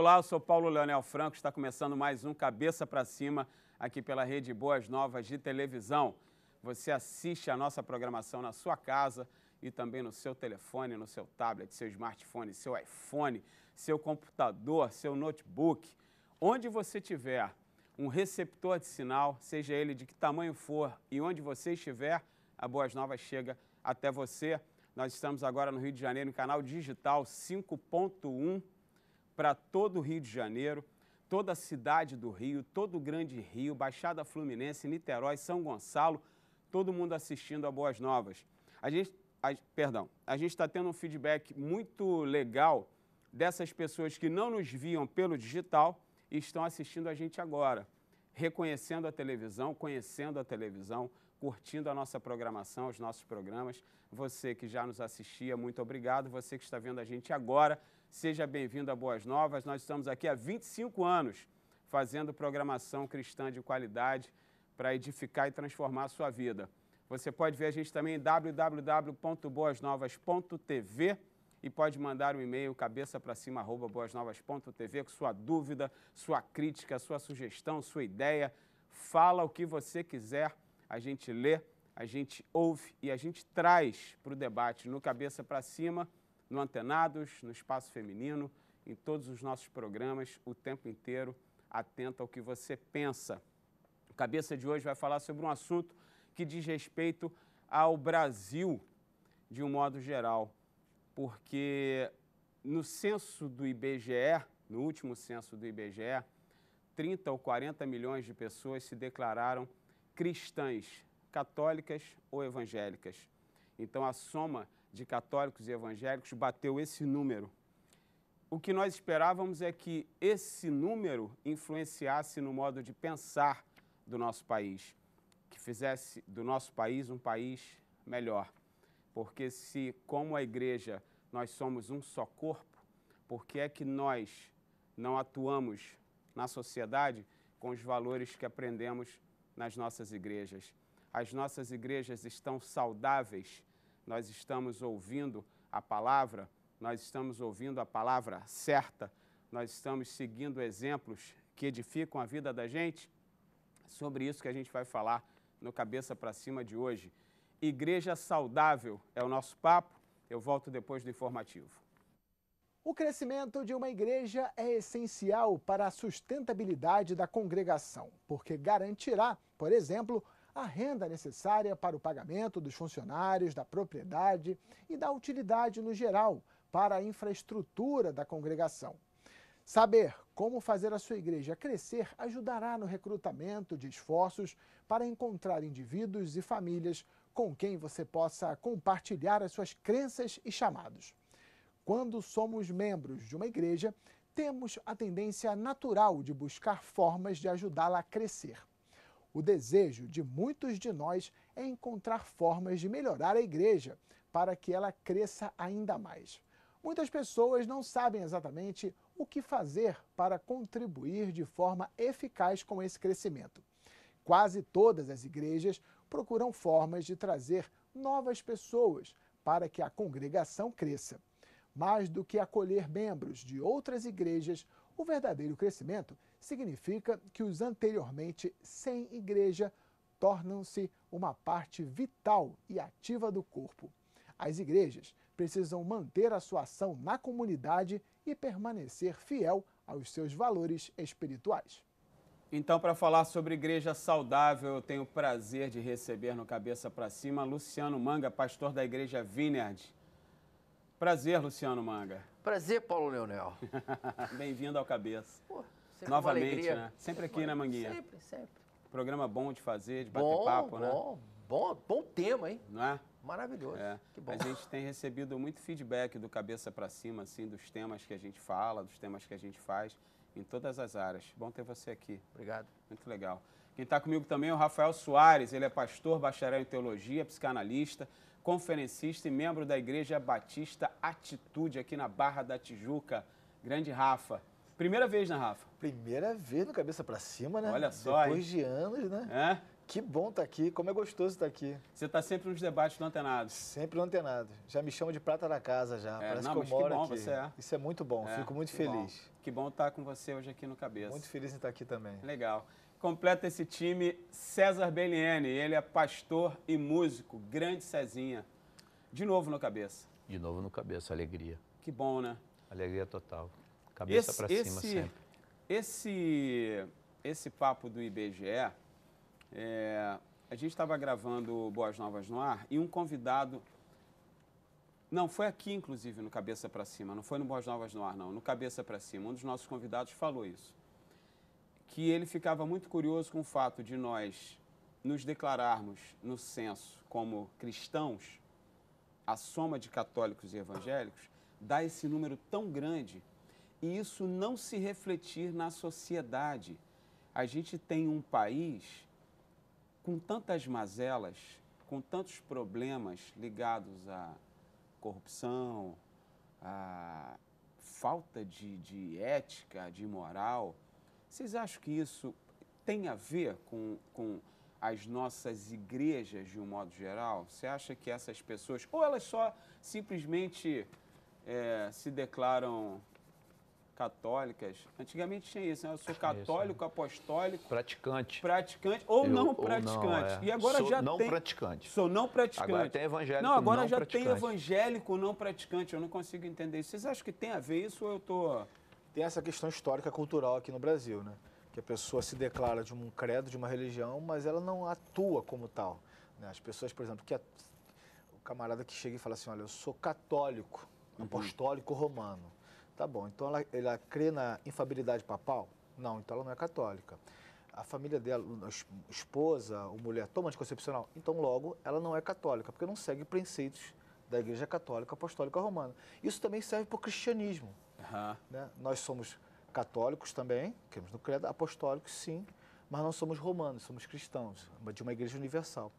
Olá, eu sou Paulo Leonel Franco, está começando mais um Cabeça para Cima aqui pela Rede Boas Novas de Televisão. Você assiste a nossa programação na sua casa e também no seu telefone, no seu tablet, seu smartphone, seu iPhone, seu computador, seu notebook. Onde você tiver um receptor de sinal, seja ele de que tamanho for e onde você estiver, a Boas Novas chega até você. Nós estamos agora no Rio de Janeiro, no canal digital 5.1 para todo o Rio de Janeiro, toda a cidade do Rio, todo o Grande Rio, Baixada Fluminense, Niterói, São Gonçalo, todo mundo assistindo a Boas Novas. A gente, a, perdão, a gente está tendo um feedback muito legal dessas pessoas que não nos viam pelo digital e estão assistindo a gente agora, reconhecendo a televisão, conhecendo a televisão, curtindo a nossa programação, os nossos programas. Você que já nos assistia, muito obrigado. Você que está vendo a gente agora, Seja bem-vindo a Boas Novas. Nós estamos aqui há 25 anos fazendo programação cristã de qualidade para edificar e transformar a sua vida. Você pode ver a gente também em www.boasnovas.tv e pode mandar um e-mail cabeça para cima boasnovas.tv com sua dúvida, sua crítica, sua sugestão, sua ideia. Fala o que você quiser, a gente lê, a gente ouve e a gente traz para o debate no cabeça para cima no Antenados, no Espaço Feminino, em todos os nossos programas, o tempo inteiro, atenta ao que você pensa. O Cabeça de hoje vai falar sobre um assunto que diz respeito ao Brasil de um modo geral, porque no censo do IBGE, no último censo do IBGE, 30 ou 40 milhões de pessoas se declararam cristãs, católicas ou evangélicas. Então a soma de católicos e evangélicos bateu esse número. O que nós esperávamos é que esse número influenciasse no modo de pensar do nosso país, que fizesse do nosso país um país melhor. Porque se, como a igreja, nós somos um só corpo, por que é que nós não atuamos na sociedade com os valores que aprendemos nas nossas igrejas? As nossas igrejas estão saudáveis nós estamos ouvindo a palavra, nós estamos ouvindo a palavra certa, nós estamos seguindo exemplos que edificam a vida da gente? Sobre isso que a gente vai falar no Cabeça para Cima de hoje. Igreja saudável é o nosso papo. Eu volto depois do informativo. O crescimento de uma igreja é essencial para a sustentabilidade da congregação, porque garantirá, por exemplo, a renda necessária para o pagamento dos funcionários da propriedade e da utilidade no geral para a infraestrutura da congregação. Saber como fazer a sua igreja crescer ajudará no recrutamento de esforços para encontrar indivíduos e famílias com quem você possa compartilhar as suas crenças e chamados. Quando somos membros de uma igreja, temos a tendência natural de buscar formas de ajudá-la a crescer. O desejo de muitos de nós é encontrar formas de melhorar a igreja para que ela cresça ainda mais. Muitas pessoas não sabem exatamente o que fazer para contribuir de forma eficaz com esse crescimento. Quase todas as igrejas procuram formas de trazer novas pessoas para que a congregação cresça. Mais do que acolher membros de outras igrejas, o verdadeiro crescimento significa que os anteriormente sem igreja tornam-se uma parte vital e ativa do corpo. As igrejas precisam manter a sua ação na comunidade e permanecer fiel aos seus valores espirituais. Então, para falar sobre igreja saudável, eu tenho o prazer de receber no Cabeça para Cima Luciano Manga, pastor da igreja Vineyard. Prazer, Luciano Manga. Prazer, Paulo Leonel. Bem-vindo ao Cabeça. Pô. Sempre Novamente, né? Sempre aqui, né, Manguinha? Sempre, sempre. Programa bom de fazer, de bater papo, bom, né? Bom, bom, bom tema, hein? Não é? Maravilhoso. É. Que bom. A gente tem recebido muito feedback do cabeça para cima, assim, dos temas que a gente fala, dos temas que a gente faz, em todas as áreas. Bom ter você aqui. Obrigado. Muito legal. Quem está comigo também é o Rafael Soares, ele é pastor, bacharel em teologia, psicanalista, conferencista e membro da Igreja Batista Atitude aqui na Barra da Tijuca. Grande Rafa. Primeira vez, né, Rafa? Primeira vez no Cabeça para Cima, né? Olha só. Depois de anos, né? É? Que bom estar tá aqui, como é gostoso estar tá aqui. Você está sempre nos debates do Antenado. Sempre no Antenado. Já me chama de prata da casa já, é, parece não, que eu moro que bom aqui. Você é. Isso é muito bom, é, fico muito que feliz. Bom. Que bom estar tá com você hoje aqui no Cabeça. Muito feliz em estar tá aqui também. Legal. Completa esse time César Beliene, ele é pastor e músico, grande Cezinha. De novo no Cabeça. De novo no Cabeça, alegria. Que bom, né? Alegria total. Cabeça para cima esse, sempre. Esse, esse papo do IBGE, é, a gente estava gravando Boas Novas no Ar e um convidado... Não, foi aqui, inclusive, no Cabeça para Cima, não foi no Boas Novas no Ar, não, no Cabeça para Cima. Um dos nossos convidados falou isso, que ele ficava muito curioso com o fato de nós nos declararmos no censo como cristãos, a soma de católicos e evangélicos dá esse número tão grande e isso não se refletir na sociedade. A gente tem um país com tantas mazelas, com tantos problemas ligados à corrupção, à falta de, de ética, de moral. Vocês acham que isso tem a ver com, com as nossas igrejas de um modo geral? Você acha que essas pessoas, ou elas só simplesmente é, se declaram católicas, antigamente tinha isso, né? Eu sou católico, é. apostólico. Praticante. Praticante ou eu, não praticante. Ou não, é. E agora sou já não tem. praticante. Sou não praticante. Agora tem evangélico. Não, agora não já praticante. tem evangélico não praticante. Eu não consigo entender isso. Vocês acham que tem a ver isso ou eu tô. Tem essa questão histórica cultural aqui no Brasil, né? Que a pessoa se declara de um credo, de uma religião, mas ela não atua como tal. Né? As pessoas, por exemplo, que a... o camarada que chega e fala assim: olha, eu sou católico, uhum. apostólico romano. Tá bom, então ela, ela crê na infabilidade papal? Não, então ela não é católica. A família dela, a esposa ou mulher, toma anticoncepcional? Então, logo, ela não é católica, porque não segue preceitos da Igreja Católica Apostólica Romana. Isso também serve para o cristianismo. Uhum. Né? Nós somos católicos também, queremos no credo, apostólicos sim, mas não somos romanos, somos cristãos, de uma igreja universal.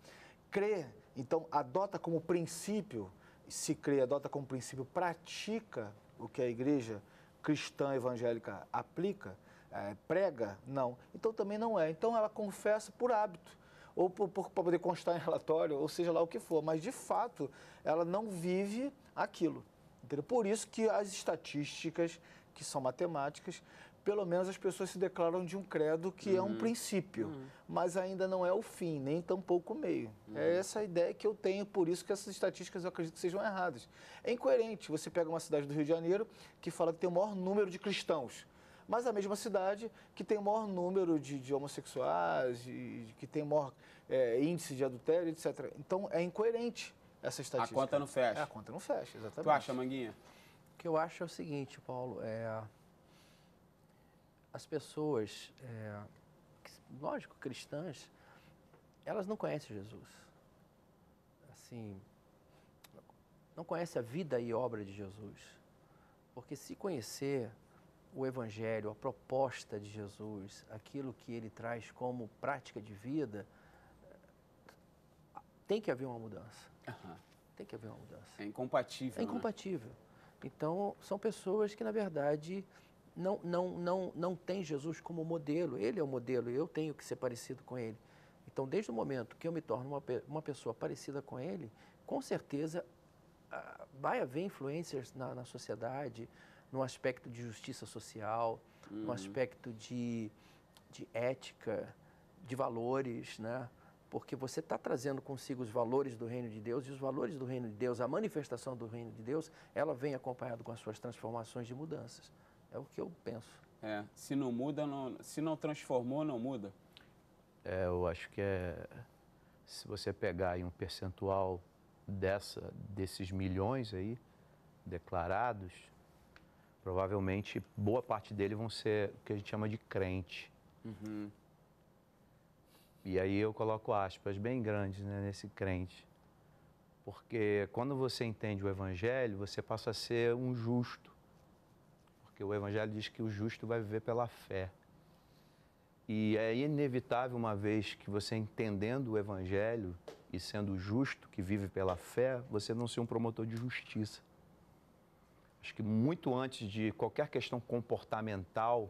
Crê, então, adota como princípio, se crê, adota como princípio, pratica o que a igreja cristã evangélica aplica, é, prega? Não. Então também não é. Então ela confessa por hábito ou para poder constar em relatório, ou seja lá o que for, mas de fato ela não vive aquilo. Entendeu? Por isso que as estatísticas, que são matemáticas, pelo menos as pessoas se declaram de um credo que uhum. é um uhum. princípio, uhum. mas ainda não é o fim, nem tampouco o meio. Uhum. É essa a ideia que eu tenho, por isso que essas estatísticas eu acredito que sejam erradas. É incoerente, você pega uma cidade do Rio de Janeiro que fala que tem o maior número de cristãos, mas a mesma cidade que tem o maior número de, de homossexuais, de, que tem o maior é, índice de adultério, etc. Então é incoerente essa estatística. A conta não fecha. É, a conta não fecha, exatamente. Tu acha, Manguinha? O que eu acho é o seguinte, Paulo, é as pessoas, é, lógico, cristãs, elas não conhecem Jesus. Assim, não conhecem a vida e obra de Jesus. Porque se conhecer o Evangelho, a proposta de Jesus, aquilo que ele traz como prática de vida, tem que haver uma mudança. Uhum. Tem que haver uma mudança. É incompatível. É né? incompatível. Né? Então, são pessoas que, na verdade, não, não, não, não tem Jesus como modelo. Ele é o modelo, eu tenho que ser parecido com ele. Então, desde o momento que eu me torno uma, uma pessoa parecida com ele, com certeza ah, vai haver influências na, na sociedade, no aspecto de justiça social, uhum. no aspecto de, de ética, de valores, né? Porque você está trazendo consigo os valores do reino de Deus e os valores do reino de Deus, a manifestação do reino de Deus, ela vem acompanhada com as suas transformações e mudanças. É o que eu penso. É, se não muda, não, se não transformou, não muda. É, eu acho que é, se você pegar aí um percentual dessa, desses milhões aí declarados, provavelmente boa parte deles vão ser o que a gente chama de crente. Uhum. E aí eu coloco aspas bem grandes né, nesse crente. Porque quando você entende o evangelho, você passa a ser um justo porque o Evangelho diz que o justo vai viver pela fé. E é inevitável, uma vez que você entendendo o Evangelho e sendo justo, que vive pela fé, você não ser um promotor de justiça. Acho que muito antes de qualquer questão comportamental,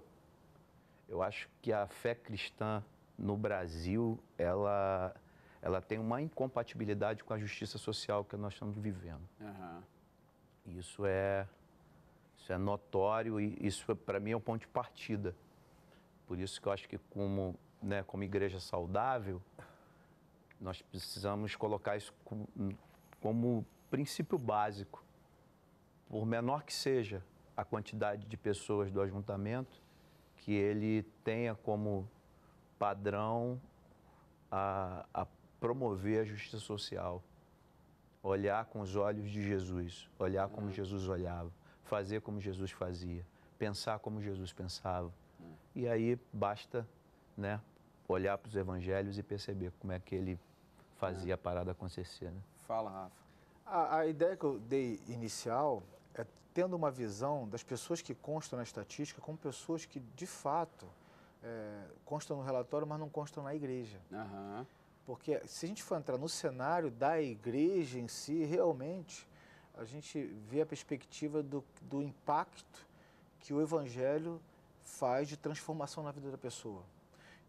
eu acho que a fé cristã no Brasil, ela, ela tem uma incompatibilidade com a justiça social que nós estamos vivendo. Uhum. Isso é é notório e isso, para mim, é um ponto de partida. Por isso que eu acho que, como, né, como igreja saudável, nós precisamos colocar isso como, como princípio básico. Por menor que seja a quantidade de pessoas do ajuntamento, que ele tenha como padrão a, a promover a justiça social, olhar com os olhos de Jesus, olhar como uhum. Jesus olhava fazer como Jesus fazia, pensar como Jesus pensava. E aí basta né, olhar para os evangelhos e perceber como é que ele fazia a parada acontecer. Né? Fala, Rafa. A, a ideia que eu dei inicial é tendo uma visão das pessoas que constam na estatística como pessoas que, de fato, é, constam no relatório, mas não constam na igreja. Uhum. Porque se a gente for entrar no cenário da igreja em si, realmente, a gente vê a perspectiva do, do impacto que o Evangelho faz de transformação na vida da pessoa.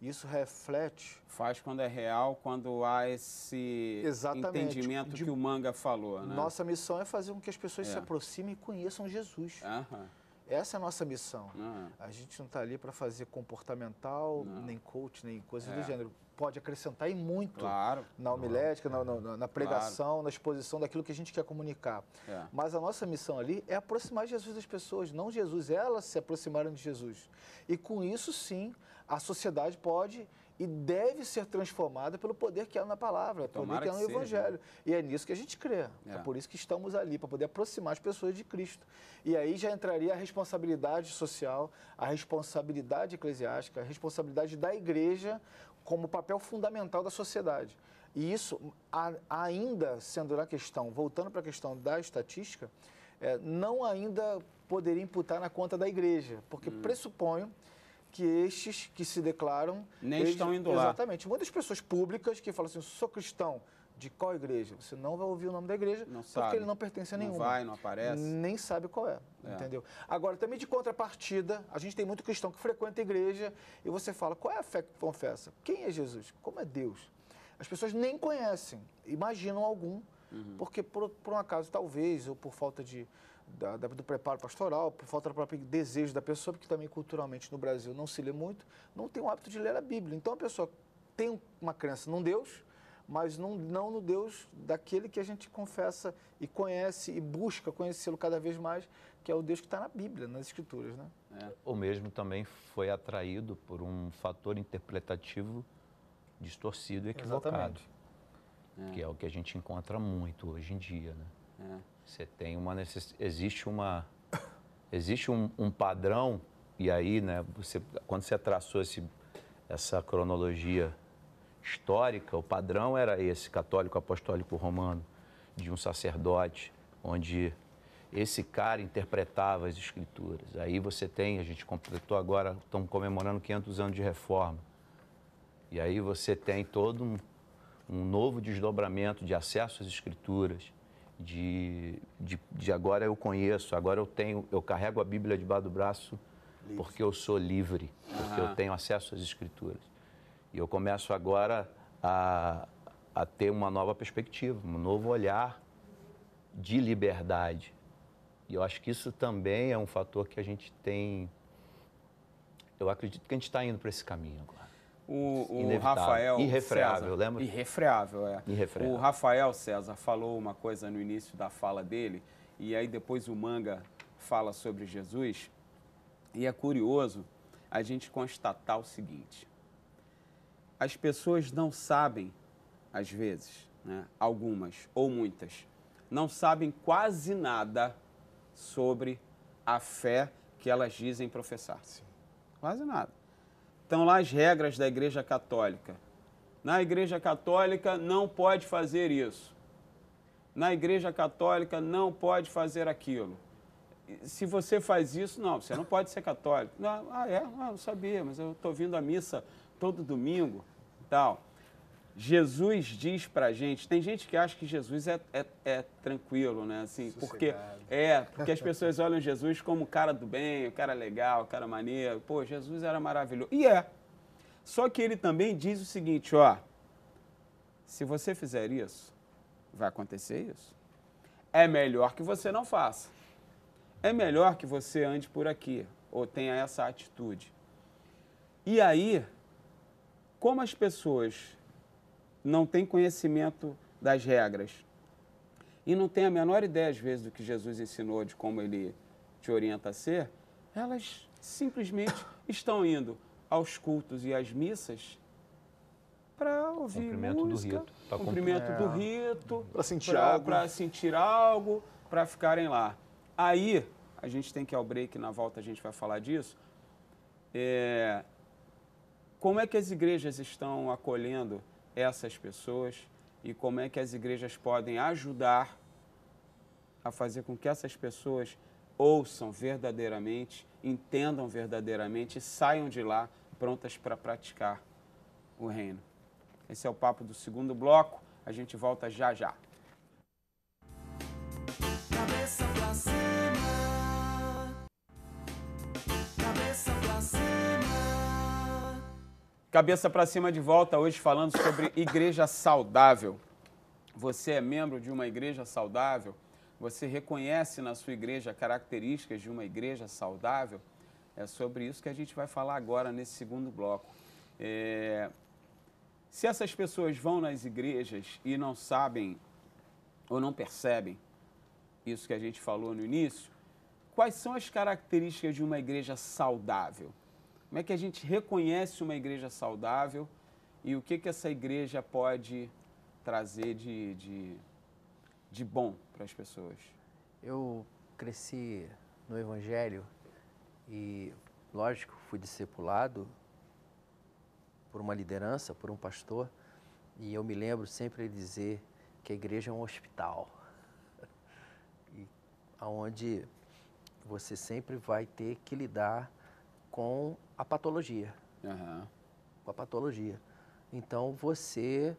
Isso reflete. Faz quando é real, quando há esse Exatamente. entendimento de, que o manga falou. Né? Nossa missão é fazer com que as pessoas é. se aproximem e conheçam Jesus. Aham. Essa é a nossa missão. Uhum. A gente não está ali para fazer comportamental, uhum. nem coach, nem coisas é. do gênero. Pode acrescentar e muito claro. na homilética, é. na, na, na, pregação, claro. na exposição daquilo que a gente quer comunicar. É. Mas a nossa missão ali é aproximar Jesus das pessoas, não Jesus, elas se aproximaram de Jesus. E com isso, sim, a sociedade pode e deve ser transformada pelo poder que há na palavra, pelo poder que há no seja. Evangelho. E é nisso que a gente crê. É. é por isso que estamos ali, para poder aproximar as pessoas de Cristo. E aí já entraria a responsabilidade social, a responsabilidade eclesiástica, a responsabilidade da igreja como papel fundamental da sociedade. E isso, ainda sendo na questão, voltando para a questão da estatística, é, não ainda poderia imputar na conta da igreja, porque hum. pressuponho que estes que se declaram. Nem eles, estão indo lá. Exatamente. Muitas pessoas públicas que falam assim: sou cristão. De qual igreja? Você não vai ouvir o nome da igreja, não porque sabe. ele não pertence a nenhuma. Não vai, não aparece. Nem sabe qual é, é, entendeu? Agora, também de contrapartida, a gente tem muito cristão que frequenta a igreja e você fala, qual é a fé que confessa? Quem é Jesus? Como é Deus? As pessoas nem conhecem, imaginam algum, uhum. porque por, por um acaso, talvez, ou por falta de, da, da, do preparo pastoral, por falta do próprio desejo da pessoa, porque também culturalmente no Brasil não se lê muito, não tem o hábito de ler a Bíblia. Então a pessoa tem uma crença num Deus, mas não, não no Deus daquele que a gente confessa e conhece e busca conhecê-lo cada vez mais, que é o Deus que está na Bíblia, nas Escrituras. Né? É. Ou mesmo também foi atraído por um fator interpretativo distorcido e equivocado, Exatamente. que é. é o que a gente encontra muito hoje em dia. Né? Você tem uma necess... existe uma existe um, um, padrão e aí, né? Você quando você traçou esse, essa cronologia histórica, o padrão era esse católico apostólico romano de um sacerdote, onde esse cara interpretava as escrituras. Aí você tem, a gente completou agora, estamos comemorando 500 anos de reforma. E aí você tem todo um, um novo desdobramento de acesso às escrituras de, de, de, agora eu conheço, agora eu tenho, eu carrego a Bíblia debaixo do braço livre. porque eu sou livre, porque eu ah. tenho acesso às Escrituras. E eu começo agora a, a ter uma nova perspectiva, um novo olhar de liberdade. E eu acho que isso também é um fator que a gente tem. Eu acredito que a gente está indo para esse caminho agora o, o Rafael. Irrefreável, César, lembra? Irrefreável, é. Irrefreável. O Rafael César falou uma coisa no início da fala dele, e aí depois o Manga fala sobre Jesus. E é curioso a gente constatar o seguinte: as pessoas não sabem, às vezes, né, algumas ou muitas, não sabem quase nada sobre a fé que elas dizem professar. Sim. Quase nada estão lá as regras da Igreja Católica. Na Igreja Católica não pode fazer isso. Na Igreja Católica não pode fazer aquilo. Se você faz isso, não, você não pode ser católico. Não, ah, é? Ah, não sabia, mas eu estou vindo à missa todo domingo tal. Jesus diz pra gente, tem gente que acha que Jesus é, é, é tranquilo, né? Assim, porque é, porque as pessoas olham Jesus como o cara do bem, o cara legal, o cara maneiro. Pô, Jesus era maravilhoso. E é. Só que ele também diz o seguinte, ó: se você fizer isso, vai acontecer isso. É melhor que você não faça. É melhor que você ande por aqui ou tenha essa atitude. E aí, como as pessoas não tem conhecimento das regras e não tem a menor ideia, às vezes, do que Jesus ensinou, de como ele te orienta a ser, elas simplesmente estão indo aos cultos e às missas para ouvir cumprimento música, tá do é. rito. cumprimento é. do rito, para sentir, sentir algo, para ficarem lá. Aí, a gente tem que ir ao break, na volta a gente vai falar disso. É, como é que as igrejas estão acolhendo essas pessoas e como é que as igrejas podem ajudar a fazer com que essas pessoas ouçam verdadeiramente, entendam verdadeiramente e saiam de lá prontas para praticar o reino. Esse é o papo do segundo bloco. A gente volta já já. Cabeça pra cima. Cabeça para cima de volta hoje falando sobre igreja saudável. Você é membro de uma igreja saudável? Você reconhece na sua igreja características de uma igreja saudável? É sobre isso que a gente vai falar agora nesse segundo bloco. É... Se essas pessoas vão nas igrejas e não sabem ou não percebem isso que a gente falou no início, quais são as características de uma igreja saudável? Como é que a gente reconhece uma igreja saudável e o que, que essa igreja pode trazer de, de, de bom para as pessoas? Eu cresci no Evangelho e, lógico, fui discipulado por uma liderança, por um pastor, e eu me lembro sempre ele dizer que a igreja é um hospital, e, onde você sempre vai ter que lidar com a patologia. Uhum. Com a patologia. Então você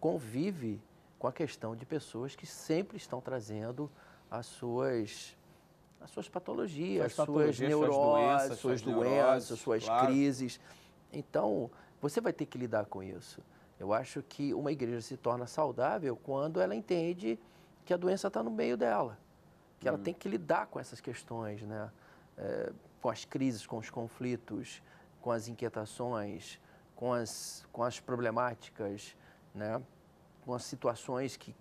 convive com a questão de pessoas que sempre estão trazendo as suas as suas patologias, suas, patologias, suas neuroses, suas doenças, suas, doenças, suas claro. crises. Então, você vai ter que lidar com isso. Eu acho que uma igreja se torna saudável quando ela entende que a doença está no meio dela, que hum. ela tem que lidar com essas questões, né? É, com as crises, com os conflitos, com as inquietações, com as, com as problemáticas, né? com as situações que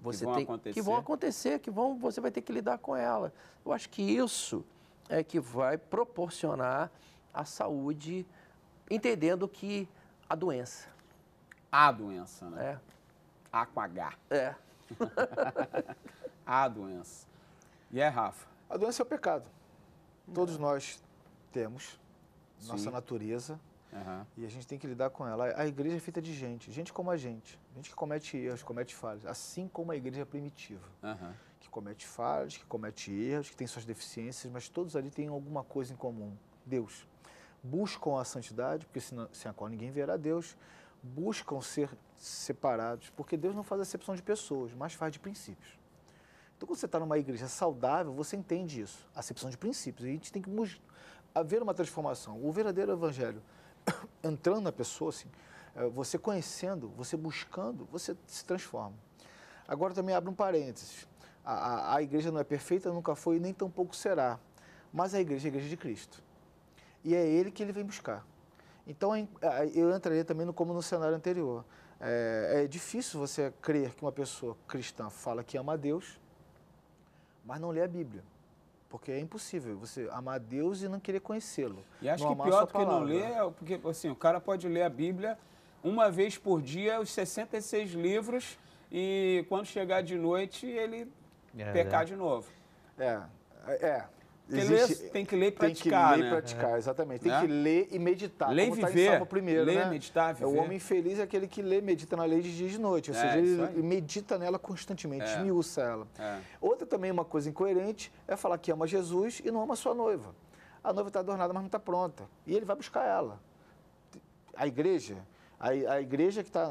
você que tem acontecer. que vão acontecer, que vão você vai ter que lidar com ela. Eu acho que isso é que vai proporcionar a saúde, entendendo que a doença. A doença, né? É. A com H. É. a doença. E é, Rafa? A doença é o pecado. Todos nós temos nossa natureza uhum. e a gente tem que lidar com ela. A igreja é feita de gente, gente como a gente, gente que comete erros, comete falhas, assim como a igreja é primitiva, uhum. que comete falhas, que comete erros, que tem suas deficiências, mas todos ali têm alguma coisa em comum: Deus. Buscam a santidade, porque senão, sem a qual ninguém verá Deus. Buscam ser separados, porque Deus não faz acepção de pessoas, mas faz de princípios. Então, quando você está numa igreja saudável, você entende isso, acepção de princípios. E a gente tem que haver uma transformação. O verdadeiro evangelho entrando na pessoa, assim, é, você conhecendo, você buscando, você se transforma. Agora também abre um parênteses. A, a, a igreja não é perfeita, nunca foi e nem tampouco será. Mas a igreja é a igreja de Cristo. E é ele que ele vem buscar. Então eu entraria também no, como no cenário anterior. É, é difícil você crer que uma pessoa cristã fala que ama a Deus mas não lê a Bíblia. Porque é impossível você amar Deus e não querer conhecê-lo. E acho que pior do que não ler, é porque assim, o cara pode ler a Bíblia uma vez por dia, os 66 livros, e quando chegar de noite, ele é, pecar é. de novo. É, é, é. Existe, ler, tem que ler e praticar. Tem que ler e né? praticar, é. exatamente. Tem né? que ler e meditar. Ler e tá viver. Tá primeiro, ler, né? meditar, é viver. O homem feliz é aquele que lê medita na lei de dia e de noite. Ou é, seja, ele medita nela constantemente, é. esmiuça ela. É. Outra também, uma coisa incoerente, é falar que ama Jesus e não ama sua noiva. A noiva está adornada, mas não está pronta. E ele vai buscar ela. A igreja, a, a igreja que está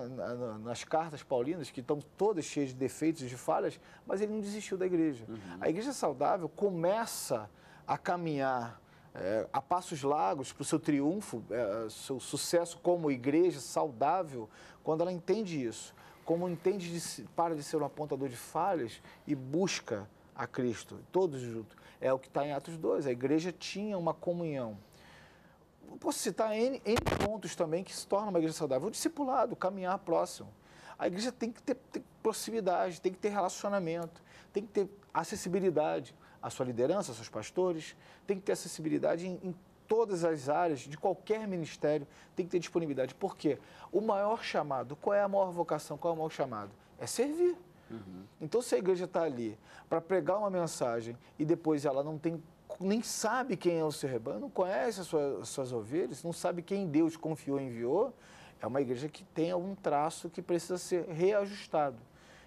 nas cartas paulinas, que estão todas cheias de defeitos e de falhas, mas ele não desistiu da igreja. Uhum. A igreja saudável começa a caminhar é, a passos largos para o seu triunfo, é, seu sucesso como igreja saudável, quando ela entende isso, como entende de, para de ser um apontador de falhas e busca a Cristo, todos juntos. É o que está em Atos 2, a igreja tinha uma comunhão. posso citar N, N, pontos também que se torna uma igreja saudável. O discipulado, caminhar próximo. A igreja tem que ter, ter proximidade, tem que ter relacionamento, tem que ter acessibilidade a sua liderança, seus pastores, tem que ter acessibilidade em, em todas as áreas, de qualquer ministério, tem que ter disponibilidade. Por quê? O maior chamado, qual é a maior vocação, qual é o maior chamado? É servir. Uhum. Então, se a igreja está ali para pregar uma mensagem e depois ela não tem nem sabe quem é o seu rebanho, não conhece as suas, as suas ovelhas, não sabe quem Deus confiou e enviou, é uma igreja que tem algum traço que precisa ser reajustado.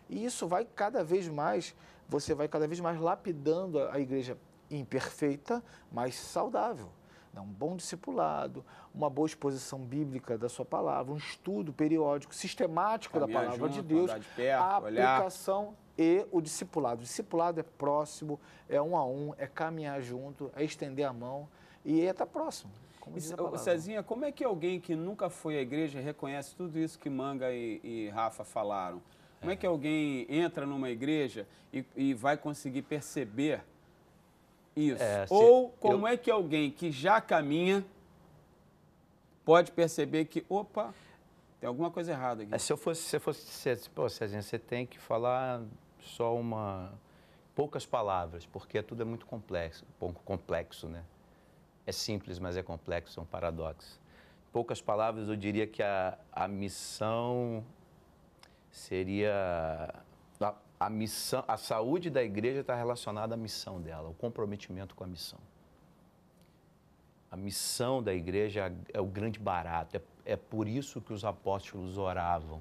E isso vai cada vez mais você vai cada vez mais lapidando a igreja imperfeita, mas saudável. Né? Um bom discipulado, uma boa exposição bíblica da sua palavra, um estudo periódico, sistemático da palavra junto, de Deus, de perto, a aplicação olhar e o discipulado. O discipulado é próximo, é um a um, é caminhar junto, é estender a mão e é estar próximo. Como a Cezinha, como é que alguém que nunca foi à igreja reconhece tudo isso que Manga e, e Rafa falaram? Como é que alguém entra numa igreja e, e vai conseguir perceber isso? É, Ou como eu... é que alguém que já caminha pode perceber que, opa, tem alguma coisa errada aqui? É, se eu fosse, se eu fosse dizer, pô, Cezinha, você tem que falar só uma poucas palavras, porque tudo é muito complexo, pouco complexo, né? É simples, mas é complexo, é um paradoxo. Poucas palavras, eu diria que a, a missão seria a, a missão, a saúde da igreja está relacionada à missão dela, o comprometimento com a missão. A missão da igreja é, é o grande barato, é, é por isso que os apóstolos oravam.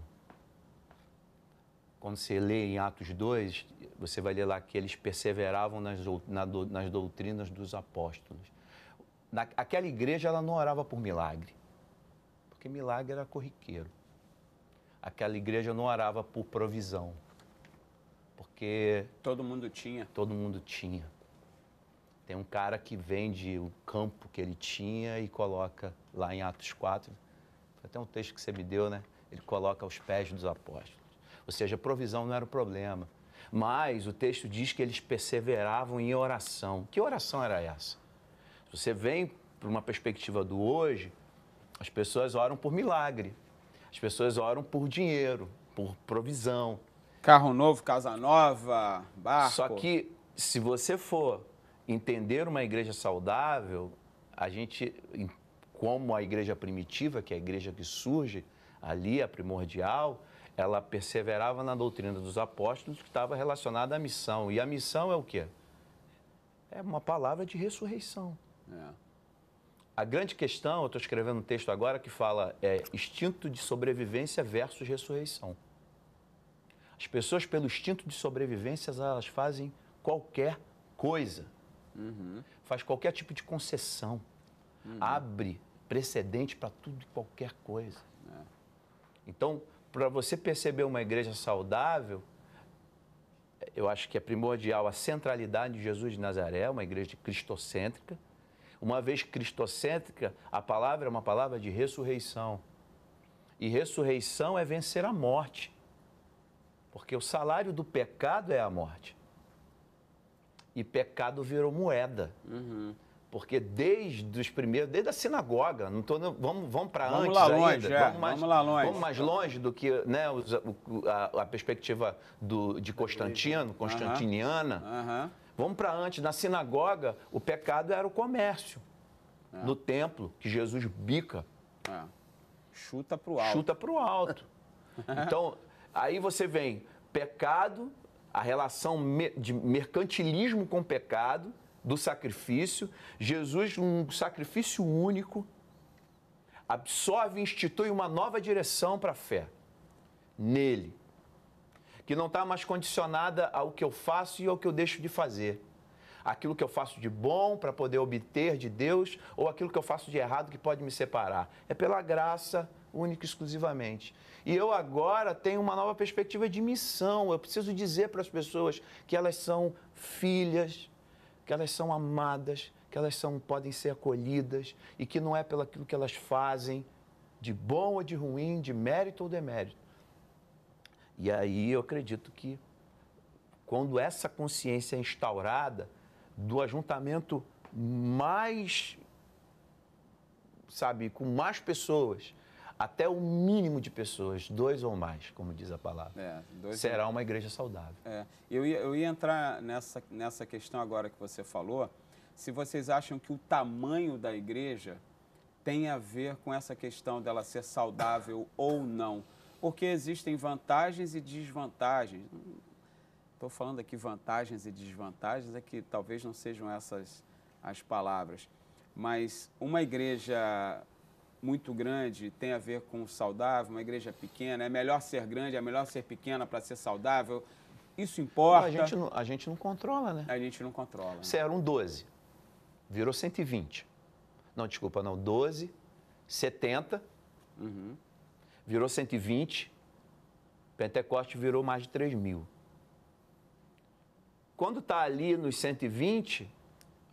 Quando você lê em Atos 2, você vai ler lá que eles perseveravam nas, na, nas doutrinas dos apóstolos. Na, aquela igreja ela não orava por milagre, porque milagre era corriqueiro aquela igreja não orava por provisão. Porque. Todo mundo tinha. Todo mundo tinha. Tem um cara que vende o campo que ele tinha e coloca lá em Atos 4. Foi até um texto que você me deu, né? Ele coloca aos pés dos apóstolos. Ou seja, provisão não era o problema. Mas o texto diz que eles perseveravam em oração. Que oração era essa? Se você vem para uma perspectiva do hoje, as pessoas oram por milagre. As pessoas oram por dinheiro, por provisão. Carro novo, casa nova, barco. Só que se você for entender uma igreja saudável, a gente, como a igreja primitiva, que é a igreja que surge ali, a primordial, ela perseverava na doutrina dos apóstolos que estava relacionada à missão. E a missão é o quê? É uma palavra de ressurreição. É a grande questão, eu estou escrevendo um texto agora que fala é instinto de sobrevivência versus ressurreição. As pessoas, pelo instinto de sobrevivência, elas fazem qualquer coisa. Uhum. Faz qualquer tipo de concessão. Uhum. Abre precedente para tudo e qualquer coisa. É. Então, para você perceber uma igreja saudável, eu acho que é primordial a centralidade de Jesus de Nazaré, uma igreja cristocêntrica, uma vez cristocêntrica, a palavra é uma palavra de ressurreição. E ressurreição é vencer a morte. Porque o salário do pecado é a morte. E pecado virou moeda. Uhum porque desde os primeiros, desde a sinagoga, não tô, vamos, vamos para antes lá ainda, longe, é. vamos, mais, vamos, lá longe. vamos mais longe do que né, a, a, perspectiva do, de Constantino, constantiniana, uhum. Uhum. Vamos para antes, na sinagoga, o pecado era o comércio. É. No templo, que Jesus bica. É. Chuta para o alto. Chuta para o alto. então, aí você vem pecado, a relação de mercantilismo com pecado, do sacrifício. Jesus, um sacrifício único, absorve e institui uma nova direção para a fé. Nele que não está mais condicionada ao que eu faço e ao que eu deixo de fazer. Aquilo que eu faço de bom para poder obter de Deus ou aquilo que eu faço de errado que pode me separar. É pela graça, única e exclusivamente. E eu agora tenho uma nova perspectiva de missão. Eu preciso dizer para as pessoas que elas são filhas, que elas são amadas, que elas são, podem ser acolhidas e que não é pelo aquilo que elas fazem, de bom ou de ruim, de mérito ou demérito e aí eu acredito que quando essa consciência é instaurada do ajuntamento mais, sabe, com mais pessoas, até o mínimo de pessoas, dois ou mais, como diz a palavra, é, será uma igreja saudável. É. Eu, ia, eu ia entrar nessa, nessa questão agora que você falou, se vocês acham que o tamanho da igreja tem a ver com essa questão dela ser saudável ou não porque existem vantagens e desvantagens. Estou falando aqui vantagens e desvantagens, é que talvez não sejam essas as palavras. Mas uma igreja muito grande tem a ver com saudável, uma igreja pequena, é melhor ser grande, é melhor ser pequena para ser saudável. Isso importa. a, gente não, a gente não controla, né? A gente não controla. Você né? era um 12, virou 120. Não, desculpa, não, 12, 70. Uhum virou 120, Pentecoste virou mais de 3 mil. Quando está ali nos 120.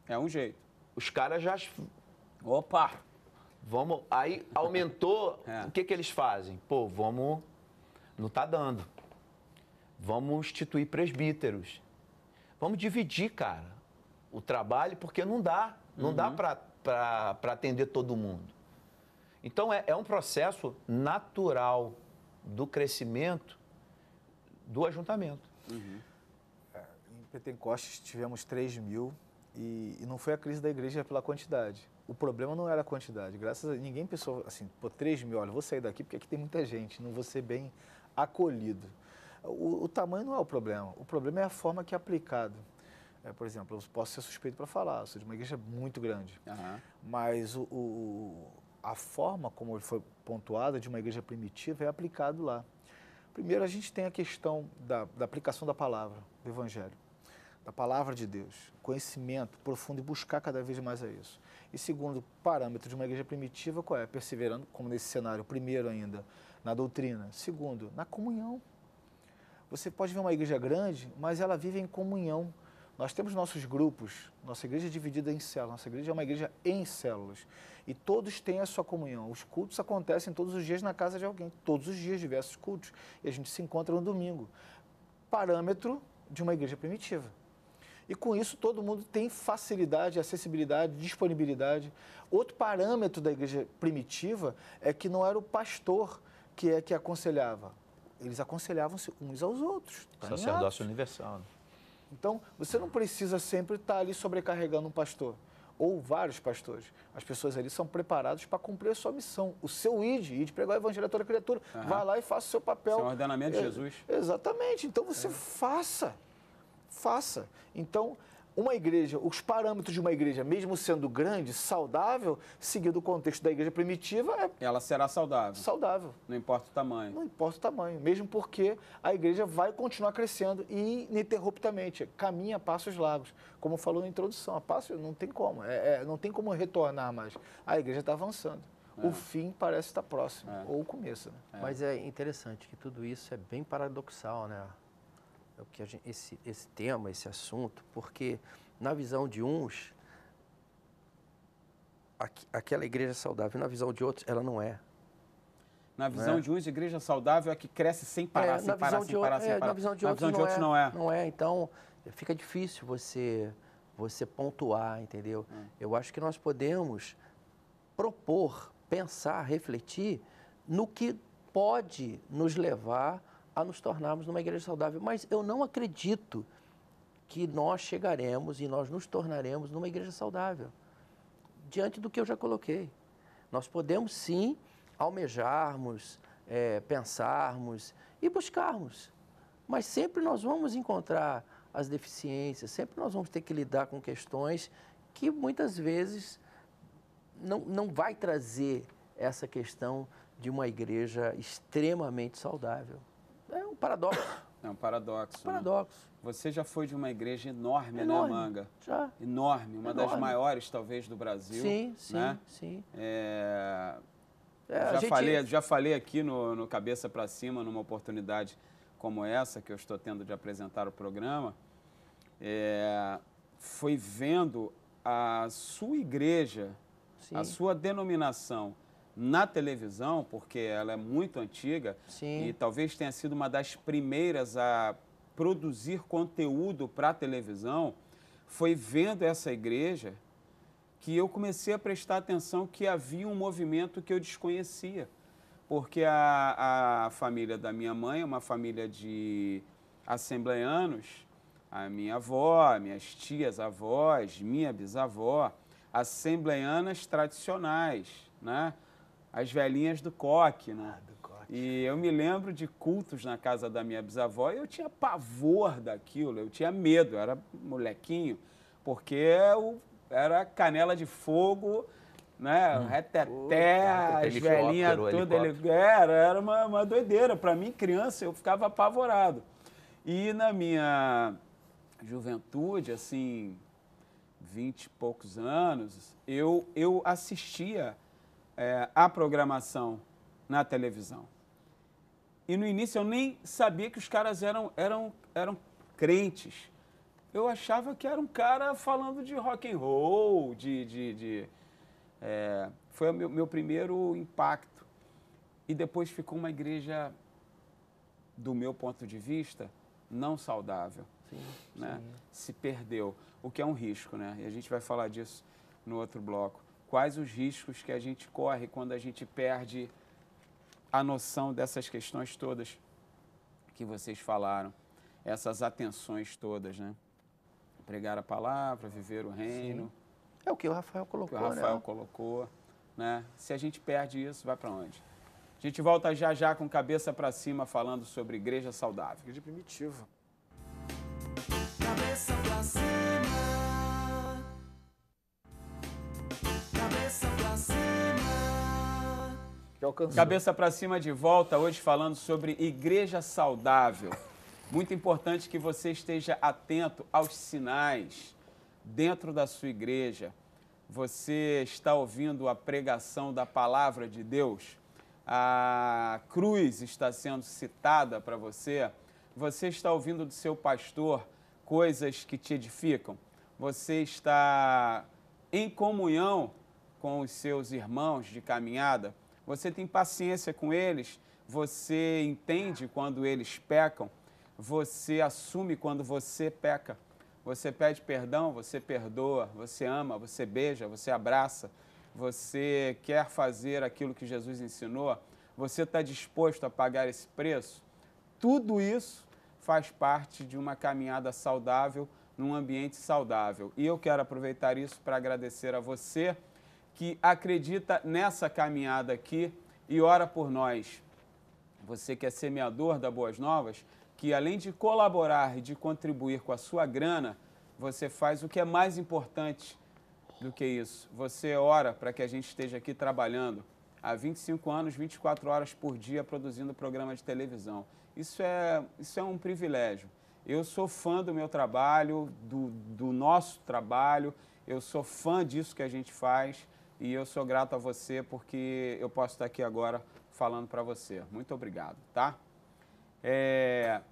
É um jeito. Os caras já. Opa! Vamos. Aí aumentou. é. O que, que eles fazem? Pô, vamos. Não está dando. Vamos instituir presbíteros. Vamos dividir, cara, o trabalho, porque não dá. Não uhum. dá para atender todo mundo. Então, é, é um processo natural do crescimento do ajuntamento. Uhum. É, em Pentecostes tivemos 3 mil e, e, não foi a crise da igreja pela quantidade. O problema não era a quantidade. Graças a ninguém pensou assim, pô, 3 mil, olha, vou sair daqui porque aqui tem muita gente, não vou ser bem acolhido. O, o tamanho não é o problema, o problema é a forma que é aplicado. É, por exemplo, eu posso ser suspeito para falar, eu sou de uma igreja muito grande, uhum. mas o, o, a forma como ele foi pontuada de uma igreja primitiva é aplicado lá. Primeiro, a gente tem a questão da, da aplicação da palavra, do Evangelho, da palavra de Deus, conhecimento profundo e buscar cada vez mais a isso. E segundo, parâmetro de uma igreja primitiva, qual é? Perseverando, como nesse cenário, primeiro ainda, na doutrina. Segundo, na comunhão. Você pode ver uma igreja grande, mas ela vive em comunhão. Nós temos nossos grupos, nossa igreja é dividida em células, nossa igreja é uma igreja em células. E todos têm a sua comunhão. Os cultos acontecem todos os dias na casa de alguém, todos os dias, diversos cultos. E a gente se encontra no domingo. Parâmetro de uma igreja primitiva. E com isso todo mundo tem facilidade, acessibilidade, disponibilidade. Outro parâmetro da igreja primitiva é que não era o pastor que é que aconselhava. Eles aconselhavam-se uns aos outros. Tá Sacerdócio universal. Né? Então, você não precisa sempre estar ali sobrecarregando um pastor ou vários pastores. As pessoas ali são preparadas para cumprir a sua missão, o seu id, id pregar o evangelho a toda criatura. Uhum. Vai lá e faça o seu papel. Seu ordenamento de é, Jesus. Exatamente. Então você é. faça. Faça. Então, uma igreja, os parâmetros de uma igreja, mesmo sendo grande, saudável, seguindo o contexto da igreja primitiva, é ela será saudável. Saudável. Não importa o tamanho. Não importa o tamanho, mesmo porque a igreja vai continuar crescendo e ininterruptamente, caminha a passos largos, como falou na introdução, a passo não tem como, é, é, não tem como retornar mais. A igreja está avançando. É. O fim parece estar próximo, é. ou o começo. Né? Mas é interessante que tudo isso é bem paradoxal, né? que gente, esse, esse tema, esse assunto, porque na visão de uns, aqu, aquela igreja saudável, na visão de outros, ela não é. Na visão é? de uns, igreja saudável é que cresce sem é, parar, é, sem parar, sem parar, sem é, parar. Na visão de, na outros, visão de não é. não, é, Não é, então fica difícil você, você pontuar, entendeu? Hum. Eu acho que nós podemos propor, pensar, refletir no que pode nos levar a nos tornarmos numa igreja saudável. Mas eu não acredito que nós chegaremos e nós nos tornaremos numa igreja saudável, diante do que eu já coloquei. Nós podemos sim almejarmos, é, pensarmos e buscarmos, mas sempre nós vamos encontrar as deficiências, sempre nós vamos ter que lidar com questões que muitas vezes não, não vai trazer essa questão de uma igreja extremamente saudável. É um paradoxo. É um paradoxo. Né? Paradoxo. Né? Você já foi de uma igreja enorme, né, enorme né, Manga? Já. Enorme, uma enorme. das maiores, talvez, do Brasil. Sim, né? sim, né? sim. É... É, já, gente... falei, já falei aqui no, no Cabeça para Cima, numa oportunidade como essa que eu estou tendo de apresentar o programa, é... foi vendo a sua igreja, sim. a sua denominação, na televisão, porque ela é muito antiga Sim. e talvez tenha sido uma das primeiras a produzir conteúdo para a televisão, foi vendo essa igreja que eu comecei a prestar atenção que havia um movimento que eu desconhecia. Porque a, a família da minha mãe é uma família de assembleianos, a minha avó, minhas tias avós, minha bisavó, assembleianas tradicionais, né? as velhinhas do coque, né? Ah, do coque. E eu me lembro de cultos na casa da minha bisavó e eu tinha pavor daquilo, eu tinha medo, eu era molequinho, porque eu era canela de fogo, né? Hum. Reteté, as velhinhas todas. Ele... Era, era uma, uma doideira. Para mim, criança, eu ficava apavorado. E na minha juventude, assim, vinte e poucos anos, eu, eu assistia é, a programação na televisão. E no início eu nem sabia que os caras eram, eram, eram crentes. Eu achava que era um cara falando de rock and roll, de... de, de é, foi o meu, meu primeiro impacto. E depois ficou uma igreja, do meu ponto de vista, não saudável. Sim, né? Sim. Se perdeu, o que é um risco, né? E a gente vai falar disso no outro bloco quais os riscos que a gente corre quando a gente perde a noção dessas questões todas que vocês falaram, essas atenções todas, né? Pregar a palavra, viver o reino. Sim. É o que o Rafael colocou. O, o Rafael né? colocou, né? Se a gente perde isso, vai para onde? A gente volta já já com cabeça para cima falando sobre igreja saudável. Igreja primitiva. Cabeça cima. Cabeça para cima de volta, hoje falando sobre igreja saudável. Muito importante que você esteja atento aos sinais dentro da sua igreja. Você está ouvindo a pregação da palavra de Deus? A cruz está sendo citada para você? Você está ouvindo do seu pastor coisas que te edificam? Você está em comunhão com os seus irmãos de caminhada? você tem paciência com eles, você entende quando eles pecam, você assume quando você peca. Você pede perdão, você perdoa, você ama, você beija, você abraça, você quer fazer aquilo que Jesus ensinou, você está disposto a pagar esse preço. Tudo isso faz parte de uma caminhada saudável, num ambiente saudável. E eu quero aproveitar isso para agradecer a você que acredita nessa caminhada aqui e ora por nós. Você que é semeador da Boas Novas, que além de colaborar e de contribuir com a sua grana, você faz o que é mais importante do que isso. Você ora para que a gente esteja aqui trabalhando há 25 anos, 24 horas por dia, produzindo programa de televisão. Isso é, isso é um privilégio. Eu sou fã do meu trabalho, do, do nosso trabalho, eu sou fã disso que a gente faz. E eu sou grato a você porque eu posso estar aqui agora falando para você. Muito obrigado, tá? É,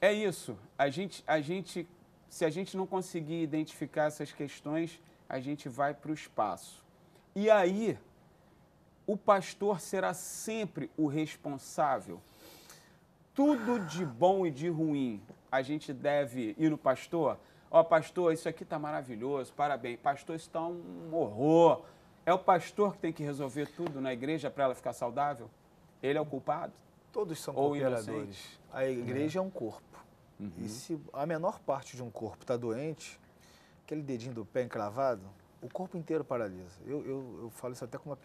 é isso. A gente, a gente, se a gente não conseguir identificar essas questões, a gente vai para o espaço. E aí, o pastor será sempre o responsável. Tudo de bom e de ruim, a gente deve ir no pastor. Ó, oh, pastor, isso aqui tá maravilhoso, parabéns. Pastor, isso está um horror. É o pastor que tem que resolver tudo na igreja para ela ficar saudável? Ele é o culpado? Todos são Ou cooperadores. A igreja é, é um corpo. Uhum. E se a menor parte de um corpo está doente, aquele dedinho do pé encravado, o corpo inteiro paralisa. Eu, eu, eu falo isso até com uma.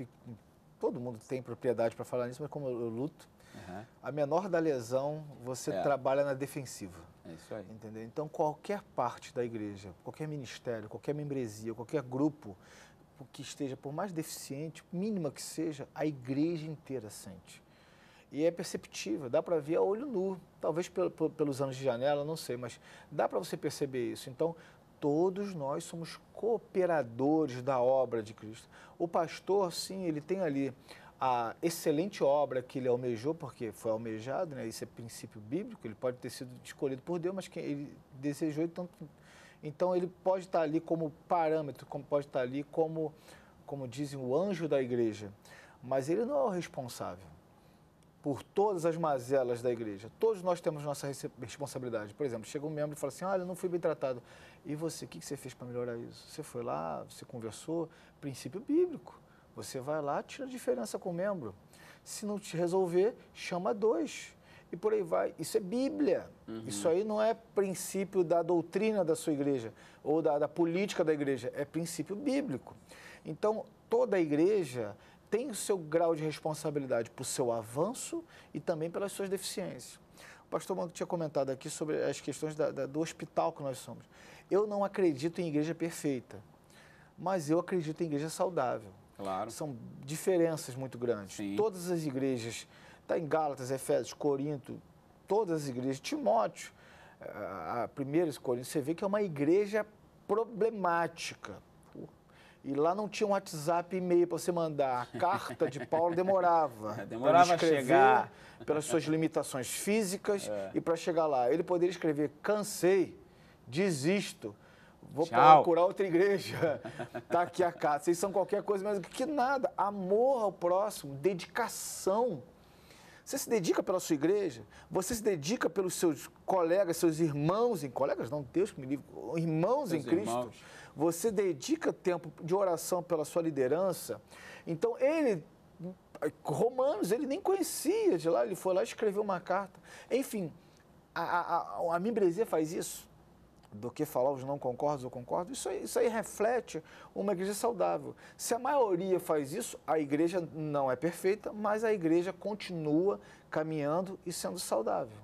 Todo mundo tem propriedade para falar nisso, mas como eu, eu luto, uhum. a menor da lesão, você é. trabalha na defensiva. É isso aí. Entendeu? Então, qualquer parte da igreja, qualquer ministério, qualquer membresia, qualquer grupo que esteja, por mais deficiente, mínima que seja, a igreja inteira sente. E é perceptível, dá para ver a olho nu, talvez pelos anos de janela, não sei, mas dá para você perceber isso. Então, todos nós somos cooperadores da obra de Cristo. O pastor, sim, ele tem ali a excelente obra que ele almejou, porque foi almejado, né? isso é princípio bíblico, ele pode ter sido escolhido por Deus, mas quem ele desejou e tanto então ele pode estar ali como parâmetro, como pode estar ali como, como dizem, o anjo da igreja, mas ele não é o responsável por todas as mazelas da igreja. Todos nós temos nossa responsabilidade. Por exemplo, chega um membro e fala assim: Olha, ah, não fui bem tratado. E você, o que você fez para melhorar isso? Você foi lá, você conversou. Princípio bíblico. Você vai lá, tira a diferença com o membro. Se não te resolver, chama dois e por aí vai. Isso é Bíblia. Uhum. Isso aí não é princípio da doutrina da sua igreja ou da, da política da igreja, é princípio bíblico. Então, toda a igreja tem o seu grau de responsabilidade o seu avanço e também pelas suas deficiências. O pastor Manco tinha comentado aqui sobre as questões da, da, do hospital que nós somos. Eu não acredito em igreja perfeita, mas eu acredito em igreja saudável. Claro. São diferenças muito grandes. Sim. Todas as igrejas Está em Gálatas, Efésios, Corinto, todas as igrejas. Timóteo, a primeira Coríntios, você vê que é uma igreja problemática. E lá não tinha um WhatsApp e e-mail para você mandar. A carta de Paulo demorava. É, demorava para chegar. Pelas suas limitações físicas é. e para chegar lá. Ele poderia escrever: cansei, desisto, vou Tchau. procurar outra igreja. Tá aqui a carta. Vocês são qualquer coisa, mas que nada. Amor ao próximo, dedicação. Você se dedica pela sua igreja, você se dedica pelos seus colegas, seus irmãos em colegas, não, Deus me livre, irmãos Seus em Cristo. Você dedica tempo de oração pela sua liderança. Então ele Romanos, ele nem conhecia de lá, ele foi lá e escreveu uma carta. Enfim, a, a, a, a membresia faz isso do que falar os não concordos ou concordos, isso aí, isso aí reflete uma igreja saudável. Se a maioria faz isso, a igreja não é perfeita, mas a igreja continua caminhando e sendo saudável.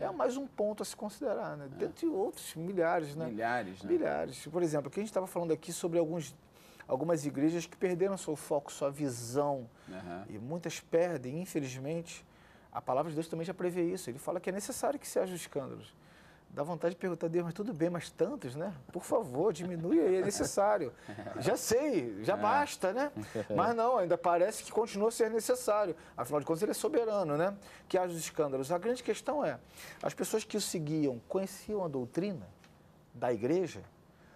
É, é mais um ponto a se considerar, né? É. Dentre outros, milhares, né? Milhares, né? Milhares. Por exemplo, aqui a gente estava falando aqui sobre alguns algumas igrejas que perderam seu foco, sua visão. Uhum. E muitas perdem, infelizmente. A palavra de Deus também já prevê isso. Ele fala que é necessário que se haja escândalos. Dá vontade de perguntar a Deus, mas tudo bem, mas tantos, né? Por favor, diminui aí, é necessário. Já sei, já é. basta, né? Mas não, ainda parece que continua a ser necessário. Afinal de contas, ele é soberano, né? Que haja os escândalos. A grande questão é, as pessoas que o seguiam conheciam a doutrina da igreja?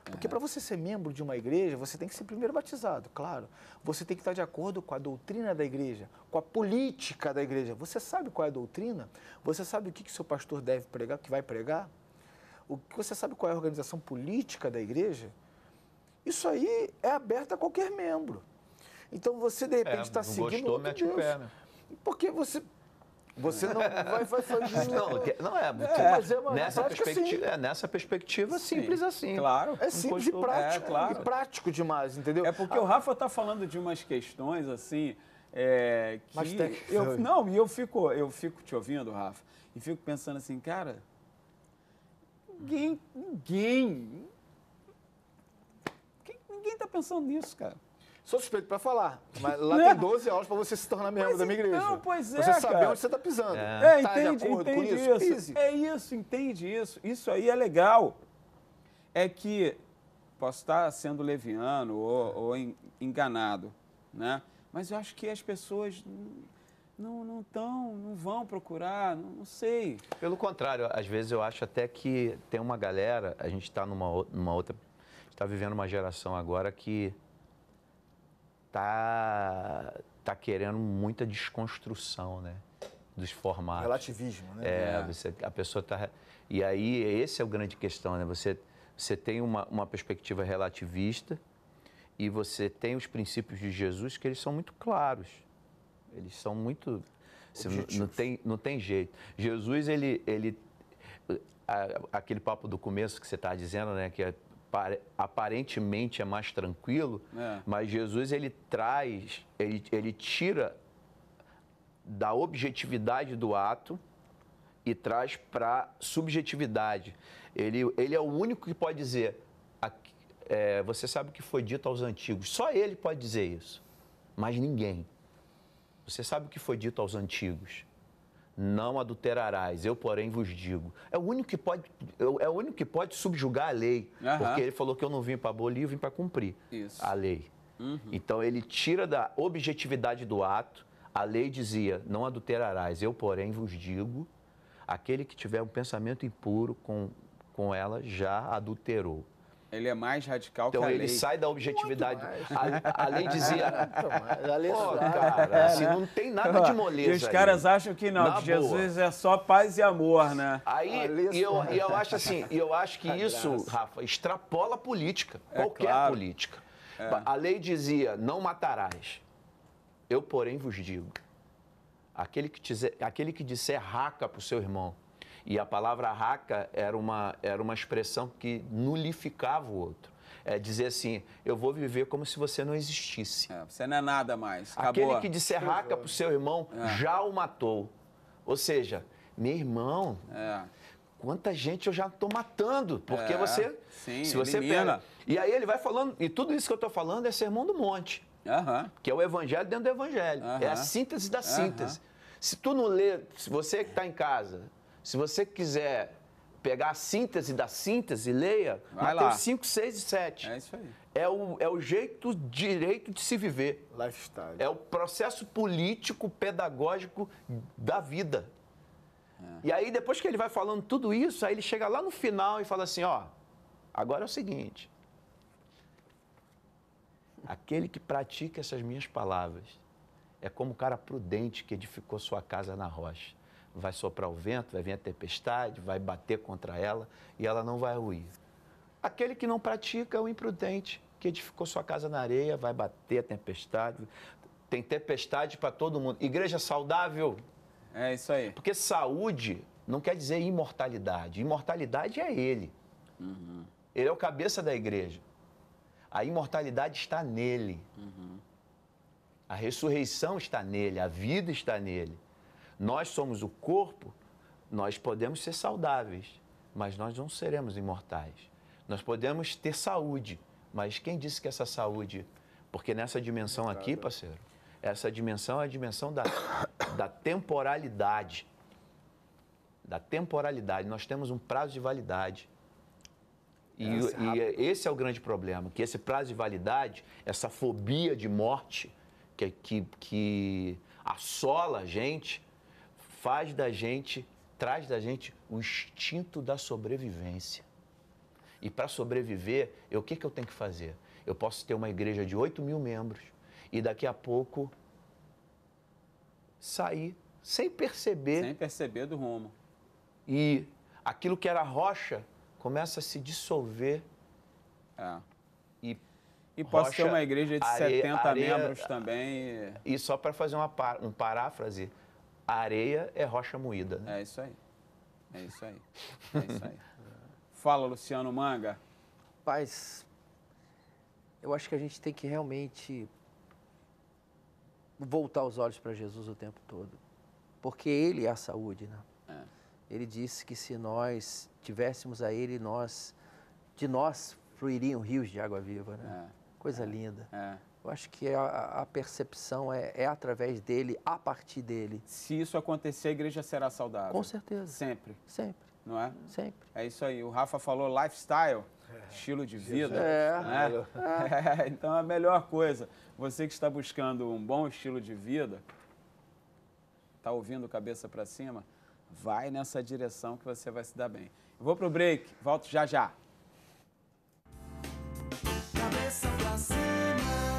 Porque é. para você ser membro de uma igreja, você tem que ser primeiro batizado, claro. Você tem que estar de acordo com a doutrina da igreja, com a política da igreja. Você sabe qual é a doutrina? Você sabe o que, que seu pastor deve pregar, que vai pregar? o que você sabe qual é a organização política da igreja, isso aí é aberto a qualquer membro. Então você de é, repente está é, seguindo gostou, mete Deus, o pé, né? Porque você você não vai, vai fazer. Não, não é. é, mas é uma, nessa, assim. perspectiva, é nessa perspectiva, sim. simples assim. Claro. É simples e prático. É, claro. E prático demais, entendeu? É porque ah. o Rafa está falando de umas questões assim. É, que mas tem... eu, não, e eu fico, eu fico te ouvindo, Rafa, e fico pensando assim, cara, Ninguém, ninguém. Ninguém tá pensando nisso, cara. Sou suspeito para falar, mas lá tem 12 aulas para você se tornar membro pois da minha igreja. Não, pois é. Você saber onde você está pisando. É, é tá entende, entende isso. isso. É isso, entende isso. Isso aí é legal. É que posso estar sendo leviano ou, ou enganado, né? Mas eu acho que as pessoas não, não, tão, não vão procurar, não, não, sei. Pelo contrário, às vezes eu acho até que tem uma galera, a gente está numa, numa outra. está vivendo uma geração agora que tá, tá querendo muita desconstrução, né? Dos formatos. Relativismo, né? É, é. Você, a pessoa está E aí, esse é o grande questão, né? Você, você tem uma, uma perspectiva relativista e você tem os princípios de Jesus que eles são muito claros eles são muito. não, tem, não tem jeito. Jesus, ele. ele a, aquele papo do começo que você está dizendo, né? Que é, aparentemente é mais tranquilo, é. mas Jesus ele traz, ele, ele tira da objetividade do ato e traz para subjetividade. Ele, ele é o único que pode dizer, é, você sabe o que foi dito aos antigos. Só ele pode dizer isso, mas ninguém. Você sabe o que foi dito aos antigos? Não adulterarás, eu porém vos digo. É o único que pode, é o é único que pode subjugar a lei, uhum. porque ele falou que eu não vim para abolir, eu vim para cumprir Isso. a lei. Uhum. Então ele tira da objetividade do ato. A lei dizia: não adulterarás, eu porém vos digo, aquele que tiver um pensamento impuro com, com ela já adulterou. Ele é mais radical então, que a lei. Então ele sai da objetividade. A, a, lei dizia. a lei Pô, cara, é, assim, né? não tem nada de moleza. E os caras aí. acham que não, Na que Jesus é só paz e amor, né? Aí e eu, e eu acho assim, eu acho que isso, Rafa, extrapola a política. É, qualquer claro. política. É. A lei dizia: não matarás. Eu, porém, vos digo: aquele que, tiser, aquele que disser raca para o seu irmão, e a palavra raca era uma, era uma expressão que nulificava o outro. É dizer assim, eu vou viver como se você não existisse. É, você não é nada mais. Acabou. Aquele que disser raca para o seu irmão é. já o matou. Ou seja, meu irmão, é. quanta gente eu já estou matando, porque é, você, Sim, se você pega. E aí ele vai falando, e tudo isso que eu estou falando é sermão do monte, que é o evangelho dentro do evangelho, é a síntese da síntese. Se tu não lê, se você que está em casa, se você quiser pegar a síntese da síntese, leia Vai Mateus lá. 5, 6 e 7. É isso aí. É o, é o jeito direito de se viver. Lifestyle. É o processo político, pedagógico da vida. É. E aí, depois que ele vai falando tudo isso, aí ele chega lá no final e fala assim: ó, agora é o seguinte. Aquele que pratica essas minhas palavras é como o cara prudente que edificou sua casa na rocha vai soprar o vento, vai vir a tempestade, vai bater contra ela e ela não vai ruir. Aquele que não pratica é o imprudente, que edificou sua casa na areia, vai bater a tempestade. Tem tempestade para todo mundo. Igreja saudável. É isso aí. Porque saúde não quer dizer imortalidade. Imortalidade é ele. Uhum. Ele é o cabeça da igreja. A imortalidade está nele. Uhum. A ressurreição está nele, a vida está nele nós somos o corpo, nós podemos ser saudáveis, mas nós não seremos imortais. Nós podemos ter saúde, mas quem disse que essa saúde? Porque nessa dimensão aqui, parceiro, essa dimensão é a dimensão da, da temporalidade. Da temporalidade. Nós temos um prazo de validade. E, é e, esse é o grande problema, que esse prazo de validade, essa fobia de morte que, é que, que assola a gente, faz da gente, traz da gente o instinto da sobrevivência. E para sobreviver, o que, que eu tenho que fazer? Eu posso ter uma igreja de 8 mil membros e daqui a pouco sair sem perceber. Sem perceber do rumo. E aquilo que era rocha começa a se dissolver. É. E, e pode rocha, ser uma igreja de 70 areia, membros também. E só para fazer uma, um paráfrase, a areia é rocha moída. Né? É isso aí. É isso aí. É isso aí. Fala, Luciano Manga. Paz, eu acho que a gente tem que realmente voltar os olhos para Jesus o tempo todo. Porque Ele é a saúde, né? É. Ele disse que se nós tivéssemos a Ele, nós, de nós fluiriam rios de água viva, né? É. Coisa é. linda. É. Eu acho que a, a percepção é, é, através dele, a partir dele. Se isso acontecer, a igreja será saudável. Com certeza. Sempre. Sempre. Não é? Sempre. É isso aí. O Rafa falou lifestyle, estilo de vida. É. Né? é. é então é a melhor coisa, você que está buscando um bom estilo de vida, está ouvindo cabeça para cima, vai nessa direção que você vai se dar bem. Eu vou pro break, volto já já. Cabeça pra cima.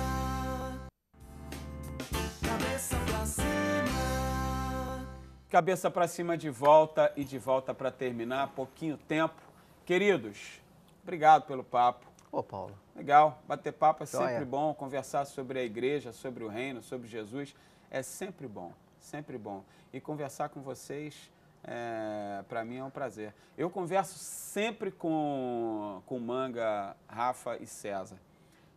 Cabeça para cima de volta e de volta para terminar, pouquinho tempo. Queridos, obrigado pelo papo. Ô, Paulo. Legal, bater papo é Joia. sempre bom, conversar sobre a igreja, sobre o reino, sobre Jesus, é sempre bom, sempre bom. E conversar com vocês, é, para mim é um prazer. Eu converso sempre com, com Manga, Rafa e César.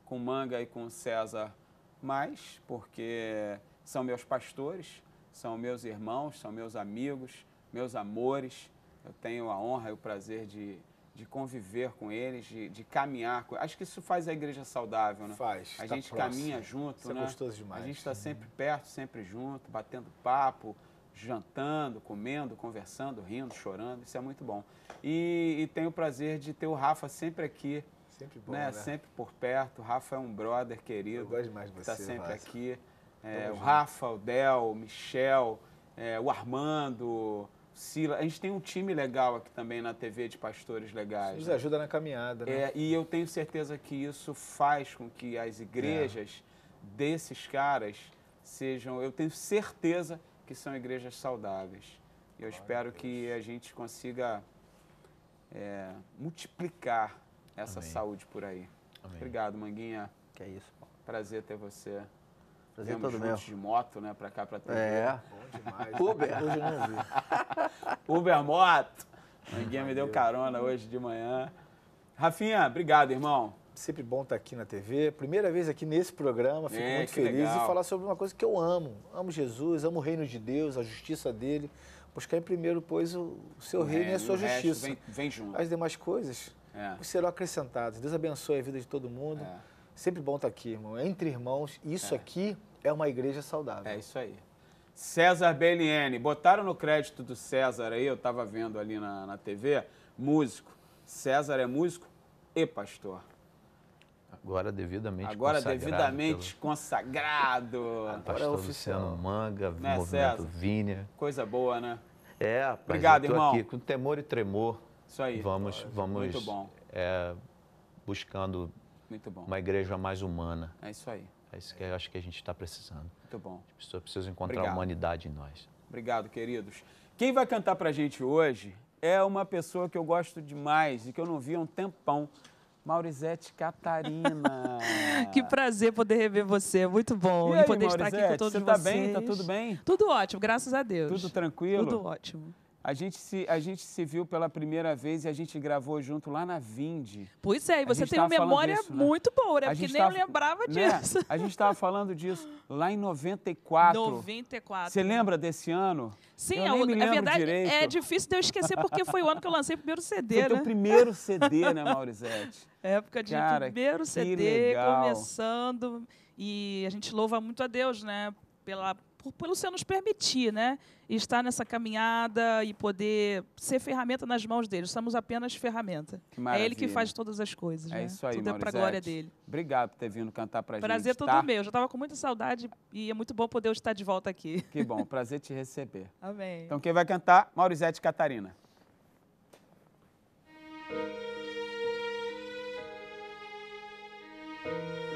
Com Manga e com César mais, porque são meus pastores, são meus irmãos, são meus amigos, meus amores. Eu tenho a honra e o prazer de, de conviver com eles, de, de caminhar com Acho que isso faz a igreja saudável, né? Faz. A tá gente próximo. caminha junto, isso é né? É gostoso demais. A gente está uhum. sempre perto, sempre junto, batendo papo, jantando, comendo, conversando, rindo, chorando. Isso é muito bom. E, e tenho o prazer de ter o Rafa sempre aqui. Sempre bom, né? né? Sempre por perto. O Rafa é um brother querido. Eu gosto demais de tá você, Está sempre aqui. É, o Rafa, o Del, o Michel, é, o Armando, o Sila. A gente tem um time legal aqui também na TV de pastores legais. Isso nos né? ajuda na caminhada, né? É, e eu tenho certeza que isso faz com que as é. igrejas desses caras sejam. Eu tenho certeza que são igrejas saudáveis. E Eu Ai, espero Deus. que a gente consiga é, multiplicar essa Amém. saúde por aí. Amém. Obrigado, Manguinha. Que é isso. Prazer ter você trazendo Temos todo de moto, né, pra cá, pra TV. É. Bom demais. Uber. Uber Moto. Ninguém me deu carona hoje de manhã. Rafinha, obrigado, irmão. Sempre bom estar aqui na TV. Primeira vez aqui nesse programa, fico é, muito feliz legal. e falar sobre uma coisa que eu amo. Amo Jesus, amo o reino de Deus, a justiça dele. Buscar em primeiro, pois, o seu é, reino, e a sua justiça. Vem, vem, junto. As demais coisas é. serão acrescentadas. Deus abençoe a vida de todo mundo. É. Sempre bom estar aqui, irmão. É entre irmãos, isso é. aqui é uma igreja saudável. É isso aí. César Belliene, botaram no crédito do César aí, eu estava vendo ali na, na TV, músico. César é músico e pastor. Agora devidamente Agora consagrado. devidamente pelo... consagrado. Agora pastor é oficial. Luciano Manga, né, Movimento César? Vínia. Coisa boa, né? É, rapaz, Obrigado, eu irmão. aqui com temor e tremor. Isso aí. Vamos, vamos Muito bom. É, buscando Muito bom. uma igreja mais humana. É isso aí. É isso que eu acho que a gente está precisando. Muito bom. As pessoas precisam encontrar Obrigado. a humanidade em nós. Obrigado, queridos. Quem vai cantar para a gente hoje é uma pessoa que eu gosto demais e que eu não vi há um tempão. Maurizete Catarina. que prazer poder rever você, muito bom. E, aí, poder Maurizete, estar aqui com todos você tá vocês. Tá bem? Tá tudo bem? Tudo ótimo, graças a Deus. Tudo tranquilo? Tudo ótimo. A gente, se, a gente se viu pela primeira vez e a gente gravou junto lá na Vinde. Pois é, e você tem uma memória disso, né? muito boa, né? Porque nem tava, eu lembrava né? disso. A gente estava falando disso lá em 94. 94. Você lembra desse ano? Sim, eu a, nem a verdade é direito. é difícil de eu esquecer porque foi o ano que eu lancei o primeiro CD, foi né? o primeiro CD, né, Maurizete? Época de Cara, primeiro CD, legal. começando. E a gente louva muito a Deus, né? Pela, por, pelo Senhor nos permitir, né? e estar nessa caminhada e poder ser ferramenta nas mãos dele. Somos apenas ferramenta. É ele que faz todas as coisas. É né? isso aí, Tudo é Maurizete. é para glória dele. Obrigado por ter vindo cantar para a gente. Prazer é todo tá? meu. Eu já estava com muita saudade e é muito bom poder estar de volta aqui. Que bom. Prazer te receber. Amém. Então quem vai cantar? Maurizete Catarina. Música